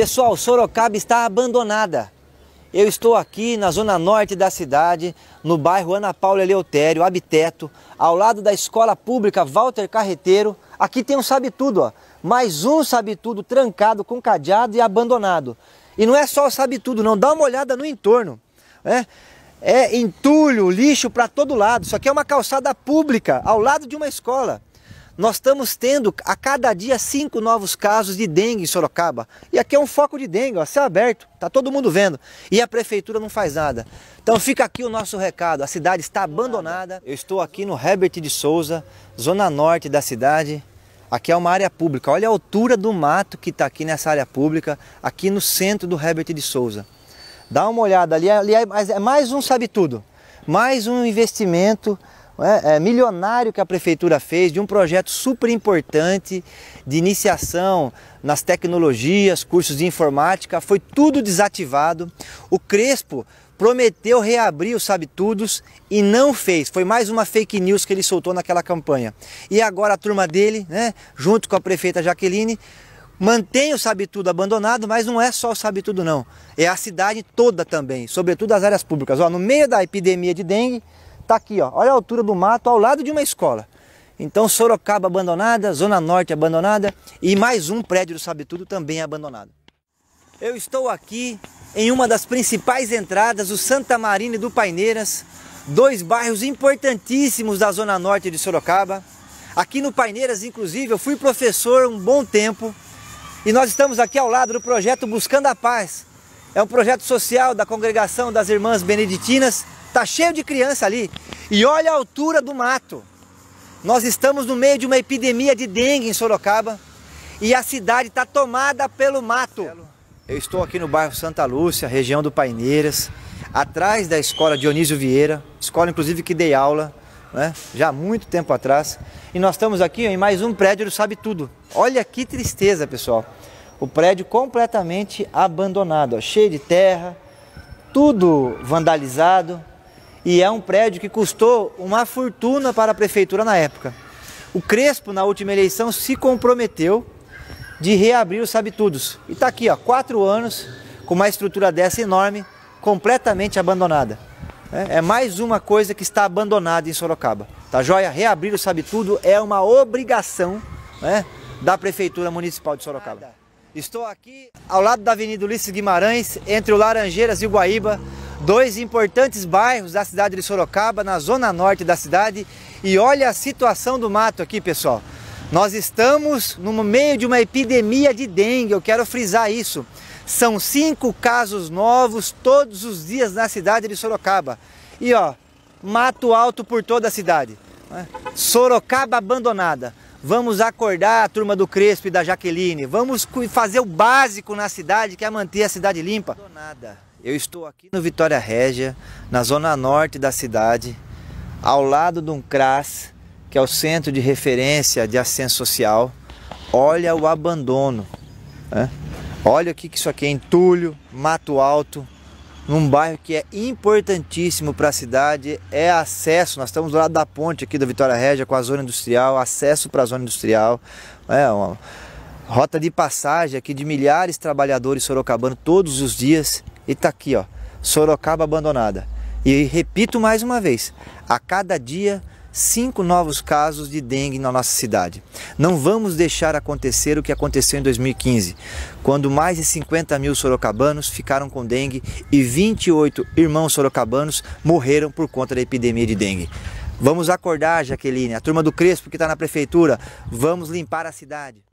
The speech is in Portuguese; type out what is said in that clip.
Pessoal, Sorocaba está abandonada. Eu estou aqui na zona norte da cidade, no bairro Ana Paula Eleutério, Abiteto, ao lado da escola pública Walter Carreteiro. Aqui tem um sabe tudo, ó. Mais um sabe tudo trancado com cadeado e abandonado. E não é só o sabe tudo, não. Dá uma olhada no entorno, né? É entulho, lixo para todo lado. Isso aqui é uma calçada pública, ao lado de uma escola nós estamos tendo a cada dia cinco novos casos de dengue em Sorocaba. E aqui é um foco de dengue, ó, céu aberto, tá todo mundo vendo. E a prefeitura não faz nada. Então fica aqui o nosso recado, a cidade está abandonada. Eu estou aqui no Herbert de Souza, zona norte da cidade. Aqui é uma área pública, olha a altura do mato que está aqui nessa área pública, aqui no centro do Herbert de Souza. Dá uma olhada ali, ali é, é mais um sabe tudo, mais um investimento é, é, milionário que a prefeitura fez de um projeto super importante de iniciação nas tecnologias, cursos de informática, foi tudo desativado. O Crespo prometeu reabrir o Sabe e não fez. Foi mais uma fake news que ele soltou naquela campanha. E agora a turma dele, né, junto com a prefeita Jaqueline, mantém o Sabe Tudo abandonado, mas não é só o Sabe Tudo não. É a cidade toda também, sobretudo as áreas públicas. Ó, no meio da epidemia de dengue, Está aqui, ó, olha a altura do mato ao lado de uma escola. Então Sorocaba abandonada, Zona Norte abandonada e mais um prédio do Sabe Tudo também abandonado. Eu estou aqui em uma das principais entradas, o Santa Marina e do Paineiras, dois bairros importantíssimos da Zona Norte de Sorocaba. Aqui no Paineiras, inclusive, eu fui professor um bom tempo e nós estamos aqui ao lado do projeto Buscando a Paz, é um projeto social da congregação das irmãs beneditinas. Tá cheio de criança ali. E olha a altura do mato. Nós estamos no meio de uma epidemia de dengue em Sorocaba e a cidade está tomada pelo mato. Eu estou aqui no bairro Santa Lúcia, região do Paineiras, atrás da escola Dionísio Vieira, escola inclusive que dei aula, né, já há muito tempo atrás. E nós estamos aqui em mais um prédio do Sabe Tudo. Olha que tristeza, pessoal o prédio completamente abandonado, ó, cheio de terra, tudo vandalizado. E é um prédio que custou uma fortuna para a prefeitura na época. O Crespo, na última eleição, se comprometeu de reabrir o Sabitudos. E está aqui, ó, quatro anos, com uma estrutura dessa enorme, completamente abandonada. É, é mais uma coisa que está abandonada em Sorocaba. Tá joia? Reabrir o Sabe Tudo é uma obrigação né, da Prefeitura Municipal de Sorocaba. Estou aqui ao lado da Avenida Ulisses Guimarães, entre o Laranjeiras e o Guaíba, dois importantes bairros da cidade de Sorocaba, na zona norte da cidade. E olha a situação do mato aqui, pessoal. Nós estamos no meio de uma epidemia de dengue, eu quero frisar isso. São cinco casos novos todos os dias na cidade de Sorocaba. E ó, mato alto por toda a cidade. Né? Sorocaba abandonada. Vamos acordar a turma do Crespo e da Jaqueline. Vamos fazer o básico na cidade, que é manter a cidade limpa. Nada. Eu estou aqui no Vitória Régia, na zona norte da cidade, ao lado de um CRAS, que é o Centro de Referência de ascensão Social. Olha o abandono. Né? Olha o que isso aqui é entulho, mato alto, num bairro que é importantíssimo para a cidade, é acesso. Nós estamos do lado da ponte aqui da Vitória Régia com a zona industrial, acesso para a zona industrial. É uma rota de passagem aqui de milhares de trabalhadores sorocabanos todos os dias. E está aqui, ó, Sorocaba abandonada. E repito mais uma vez, a cada dia cinco novos casos de dengue na nossa cidade. Não vamos deixar acontecer o que aconteceu em 2015, quando mais de 50 mil sorocabanos ficaram com dengue e 28 irmãos sorocabanos morreram por conta da epidemia de dengue. Vamos acordar, Jaqueline, a turma do Crespo que está na prefeitura, vamos limpar a cidade.